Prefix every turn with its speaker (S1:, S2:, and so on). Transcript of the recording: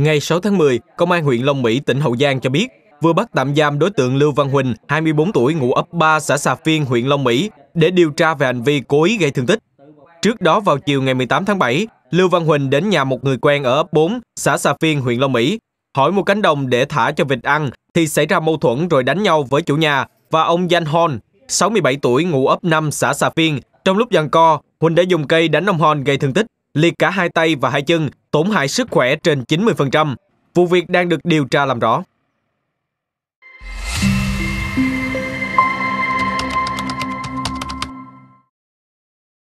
S1: Ngày 6 tháng 10, Công an huyện Long Mỹ, tỉnh Hậu Giang cho biết vừa bắt tạm giam đối tượng Lưu Văn Huỳnh, 24 tuổi, ngụ ấp 3, xã Xà Phiên, huyện Long Mỹ, để điều tra về hành vi cố ý gây thương tích. Trước đó vào chiều ngày 18 tháng 7, Lưu Văn Huỳnh đến nhà một người quen ở ấp 4, xã Xà Phiên, huyện Long Mỹ, hỏi một cánh đồng để thả cho vịt ăn thì xảy ra mâu thuẫn rồi đánh nhau với chủ nhà và ông Danh Hon, 67 tuổi, ngụ ấp 5, xã Xà Phiên. Trong lúc giằng co, Huỳnh đã dùng cây đánh ông Hon gây thương tích liệt cả hai tay và hai chân, tổn hại sức khỏe trên 90%. Vụ việc đang được điều tra làm rõ.